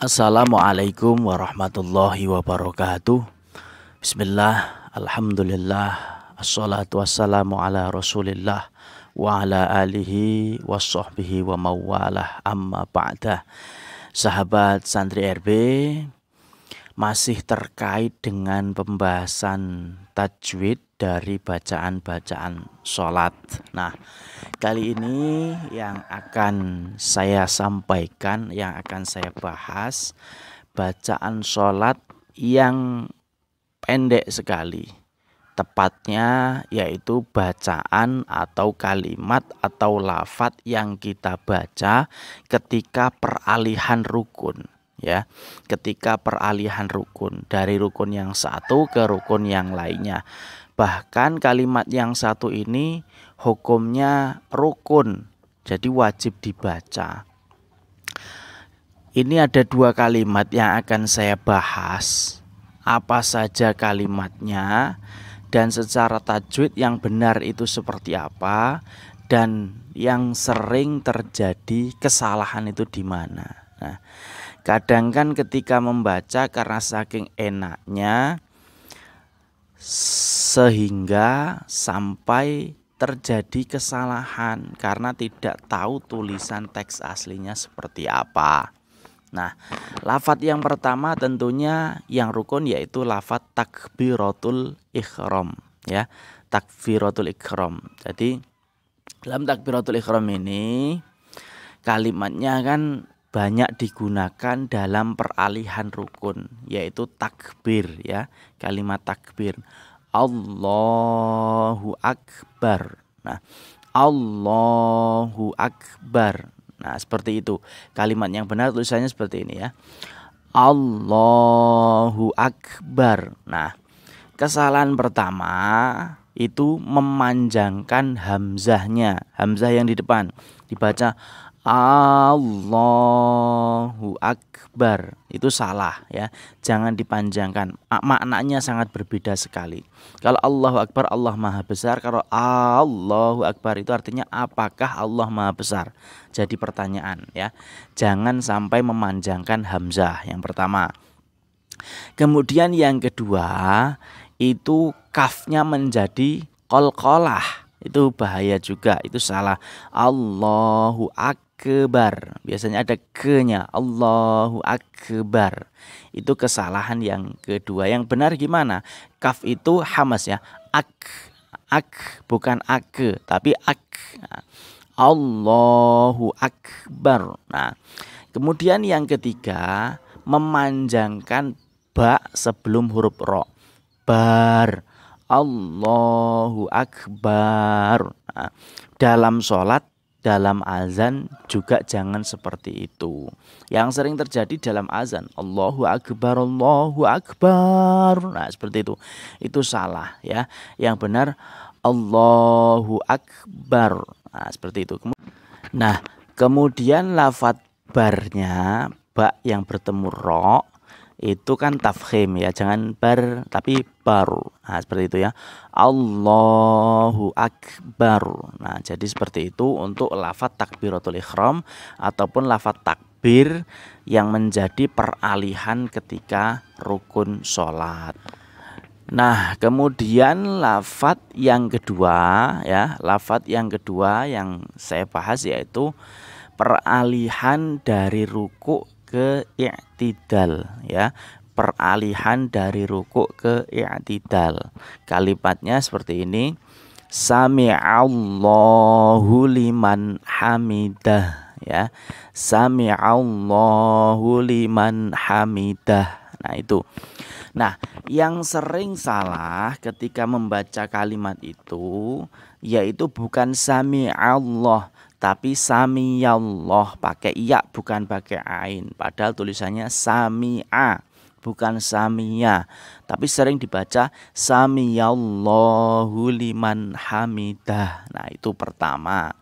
Assalamualaikum warahmatullahi wabarakatuh Bismillah Alhamdulillah Assalatu wassalamu ala rasulillah Wa ala alihi wa sahbihi wa mawalah amma ba'dah Sahabat santri RB Masih terkait dengan pembahasan tajwid dari bacaan-bacaan sholat. Nah, kali ini yang akan saya sampaikan, yang akan saya bahas, bacaan sholat yang pendek sekali. Tepatnya yaitu bacaan atau kalimat atau lafat yang kita baca ketika peralihan rukun ya ketika peralihan rukun dari rukun yang satu ke rukun yang lainnya Bahkan kalimat yang satu ini hukumnya rukun, jadi wajib dibaca. Ini ada dua kalimat yang akan saya bahas. Apa saja kalimatnya dan secara tajwid yang benar itu seperti apa dan yang sering terjadi kesalahan itu di mana. Nah, kadang kan ketika membaca karena saking enaknya sehingga sampai terjadi kesalahan karena tidak tahu tulisan teks aslinya seperti apa. Nah, lafat yang pertama tentunya yang rukun yaitu lafat takbiratul ikhram ya. Takbiratul ikhram. Jadi dalam takbiratul ikhram ini kalimatnya kan banyak digunakan dalam peralihan rukun yaitu takbir ya kalimat takbir Allahu akbar nah Allahu akbar nah seperti itu kalimat yang benar tulisannya seperti ini ya Allahu akbar nah kesalahan pertama itu memanjangkan hamzahnya hamzah yang di depan dibaca Allahu Akbar itu salah ya jangan dipanjangkan maknanya sangat berbeda sekali kalau Allahu Akbar Allah Maha Besar kalau Allahu Akbar itu artinya apakah Allah Maha Besar jadi pertanyaan ya jangan sampai memanjangkan hamzah yang pertama kemudian yang kedua itu kafnya menjadi kolkolah itu bahaya juga itu salah Allahu Akbar akbar. Biasanya ada ke-nya. Allahu akbar. Itu kesalahan yang kedua. Yang benar gimana? Kaf itu hamas ya. Ak ak bukan ake tapi ak. Allahu akbar. Nah, kemudian yang ketiga memanjangkan ba sebelum huruf ro. Bar. Allahu akbar. Nah, dalam sholat dalam azan juga jangan seperti itu. Yang sering terjadi dalam azan, Allahu akbar, Allahu akbar. Nah, seperti itu. Itu salah ya. Yang benar Allahu akbar. Nah, seperti itu. Nah, kemudian lafat barnya bak yang bertemu ro itu kan tafkhim ya jangan bar tapi baru nah seperti itu ya Allahu akbar nah jadi seperti itu untuk lafat takbiratul ikhram ataupun lafat takbir yang menjadi peralihan ketika rukun sholat Nah, kemudian lafat yang kedua ya, lafat yang kedua yang saya bahas yaitu peralihan dari ruku ke i'tidal ya peralihan dari rukuk ke i'tidal kalimatnya seperti ini sami allahu liman hamidah ya sami allahu liman hamidah nah itu nah yang sering salah ketika membaca kalimat itu yaitu bukan sami Allah tapi sami Allah pakai iya bukan pakai ain padahal tulisannya sami bukan samia ya. tapi sering dibaca sami Allahu liman hamidah nah itu pertama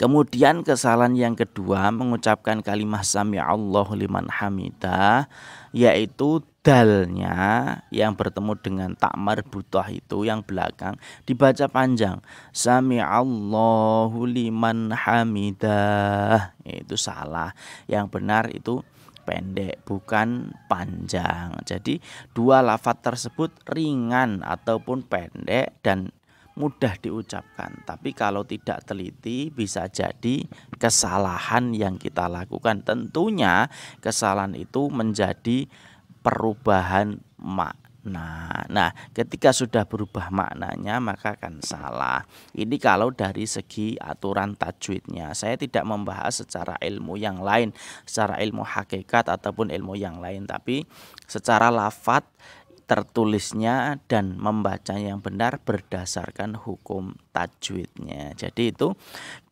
Kemudian kesalahan yang kedua mengucapkan kalimat sami Allah liman hamidah yaitu dalnya yang bertemu dengan takmar butah itu yang belakang dibaca panjang sami Allahu liman hamidah itu salah yang benar itu pendek bukan panjang jadi dua lafat tersebut ringan ataupun pendek dan mudah diucapkan, tapi kalau tidak teliti bisa jadi kesalahan yang kita lakukan. Tentunya kesalahan itu menjadi perubahan makna. Nah, ketika sudah berubah maknanya maka akan salah. Ini kalau dari segi aturan tajwidnya. Saya tidak membahas secara ilmu yang lain, secara ilmu hakikat ataupun ilmu yang lain, tapi secara lafat tertulisnya dan membaca yang benar berdasarkan hukum tajwidnya. Jadi itu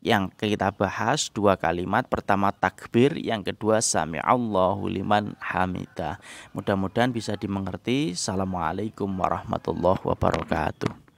yang kita bahas dua kalimat pertama takbir, yang kedua sami Allahu liman hamidah. Mudah-mudahan bisa dimengerti. Assalamualaikum warahmatullahi wabarakatuh.